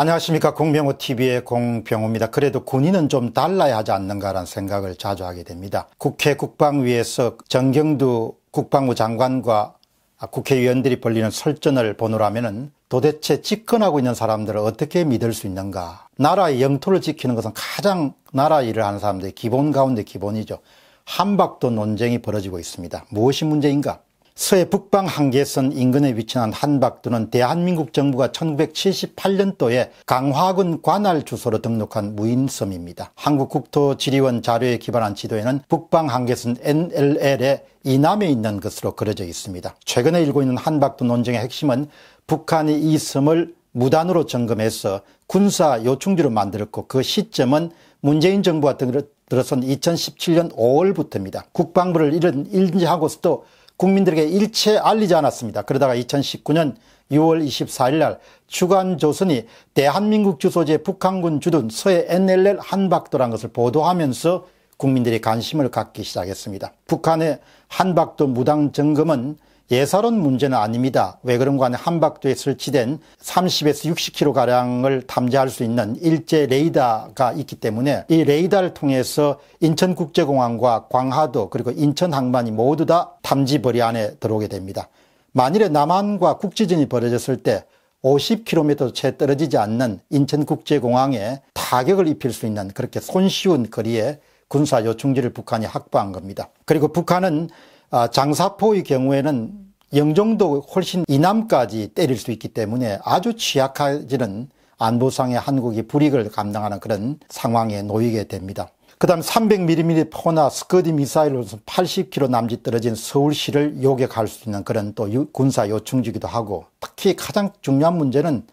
안녕하십니까 공병호TV의 공병호입니다. 그래도 군인은 좀 달라야 하지 않는가라는 생각을 자주 하게 됩니다. 국회 국방위에서 정경두 국방부 장관과 국회의원들이 벌리는 설전을 보느라면은 도대체 집권하고 있는 사람들을 어떻게 믿을 수 있는가 나라의 영토를 지키는 것은 가장 나라 일을 하는 사람들의 기본 가운데 기본이죠. 한박도 논쟁이 벌어지고 있습니다. 무엇이 문제인가 서해 북방 한계선 인근에 위치한 한박도는 대한민국 정부가 1978년도에 강화군 관할 주소로 등록한 무인섬입니다. 한국국토지리원 자료에 기반한 지도에는 북방 한계선 NLL의 이남에 있는 것으로 그려져 있습니다. 최근에 일고 있는 한박도 논쟁의 핵심은 북한이 이 섬을 무단으로 점검해서 군사 요충지로 만들었고 그 시점은 문재인 정부가 들어선 2017년 5월부터입니다. 국방부를 이런 인지하고서도 국민들에게 일체 알리지 않았습니다. 그러다가 2019년 6월 24일 날 주간조선이 대한민국 주소지의 북한군 주둔 서해 NLL 한박도라는 것을 보도하면서 국민들이 관심을 갖기 시작했습니다. 북한의 한박도 무당 점검은 예사론 문제는 아닙니다. 왜 그런가 하면 한박도에 설치된 30에서 60km가량을 탐지할 수 있는 일제 레이더가 있기 때문에 이 레이더를 통해서 인천국제공항과 광하도 그리고 인천항만이 모두 다 탐지 거리 안에 들어오게 됩니다. 만일에 남한과 국지전이 벌어졌을 때 50km 채 떨어지지 않는 인천국제공항에 타격을 입힐 수 있는 그렇게 손쉬운 거리에 군사 요충지를 북한이 확보한 겁니다. 그리고 북한은 아, 장사포의 경우에는 영종도 훨씬 이남까지 때릴 수 있기 때문에 아주 취약하지는 안보상의 한국이 불이익을 감당하는 그런 상황에 놓이게 됩니다. 그 다음 300mm 포나 스커디 미사일로서 80km 남짓 떨어진 서울시를 요격할 수 있는 그런 또 군사 요충지기도 하고 특히 가장 중요한 문제는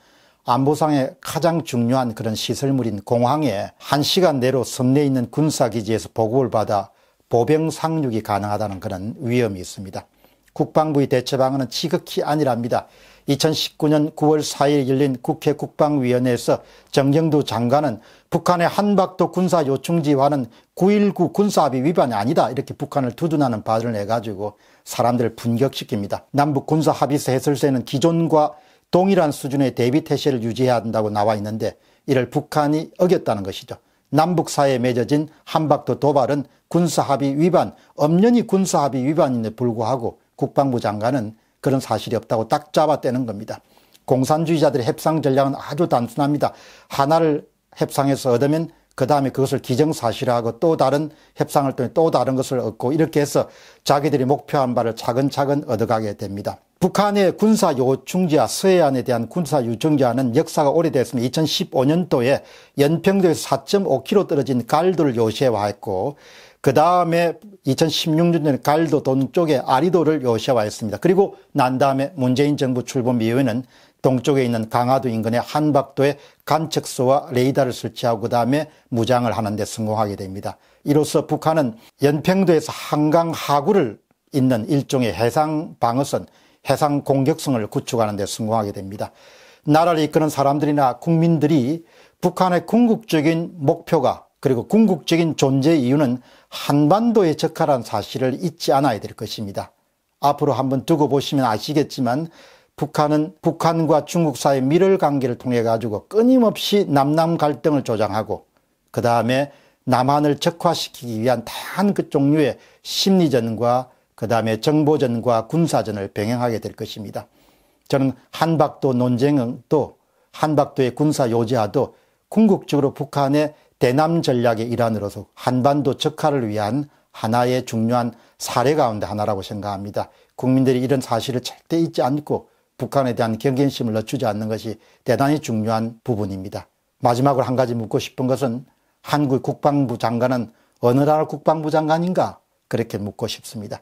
안보상의 가장 중요한 그런 시설물인 공항에 1시간 내로 섬내 있는 군사기지에서 보급을 받아 보병상륙이 가능하다는 그런 위험이 있습니다. 국방부의 대처 방안은 지극히 안일합니다. 2019년 9월 4일 열린 국회 국방위원회에서 정경두 장관은 북한의 한박도 군사 요충지와는 9.19 군사합의 위반이 아니다 이렇게 북한을 두둔하는 발언을 내가지고 사람들을 분격시킵니다. 남북 군사합의서 해설서에는 기존과 동일한 수준의 대비 태세를 유지해야 한다고 나와 있는데 이를 북한이 어겼다는 것이죠. 남북 사이에 맺어진 한박도 도발은 군사합의 위반, 엄연히 군사합의 위반인데 불구하고 국방부 장관은 그런 사실이 없다고 딱 잡아떼는 겁니다. 공산주의자들의 협상 전략은 아주 단순합니다. 하나를 협상에서 얻으면 그 다음에 그것을 기정사실화하고 또 다른 협상을 통해 또 다른 것을 얻고 이렇게 해서 자기들이 목표한 바를 차근차근 얻어가게 됩니다. 북한의 군사 요청지와 서해안에 대한 군사 요청지와는 역사가 오래됐으며 2015년도에 연평도에서 4.5km 떨어진 갈도를 요시해왔고 그 다음에 2016년에 갈도 동쪽에 아리도를 요시해왔습니다. 그리고 난 다음에 문재인 정부 출범 이후에는 동쪽에 있는 강화도 인근의 한박도에 간척소와 레이더를 설치하고 그 다음에 무장을 하는 데 성공하게 됩니다. 이로써 북한은 연평도에서 한강 하구를 있는 일종의 해상 방어선 해상 공격성을 구축하는 데 성공하게 됩니다. 나라를 이끄는 사람들이나 국민들이 북한의 궁극적인 목표가 그리고 궁극적인 존재 이유는 한반도에 적하란 사실을 잊지 않아야 될 것입니다. 앞으로 한번 두고 보시면 아시겠지만 북한은 북한과 중국 사이 밀을 관계를 통해 가지고 끊임없이 남남 갈등을 조장하고 그 다음에 남한을 적화시키기 위한 다양한 그 종류의 심리전과 그 다음에 정보전과 군사전을 병행하게 될 것입니다. 저는 한박도 논쟁은 또 한박도의 군사 요지화도 궁극적으로 북한의 대남 전략의 일환으로서 한반도 적화를 위한 하나의 중요한 사례 가운데 하나라고 생각합니다. 국민들이 이런 사실을 절대 잊지 않고 북한에 대한 경계심을 늦추지 않는 것이 대단히 중요한 부분입니다. 마지막으로 한 가지 묻고 싶은 것은 한국 국방부 장관은 어느 나라 국방부 장관인가 그렇게 묻고 싶습니다.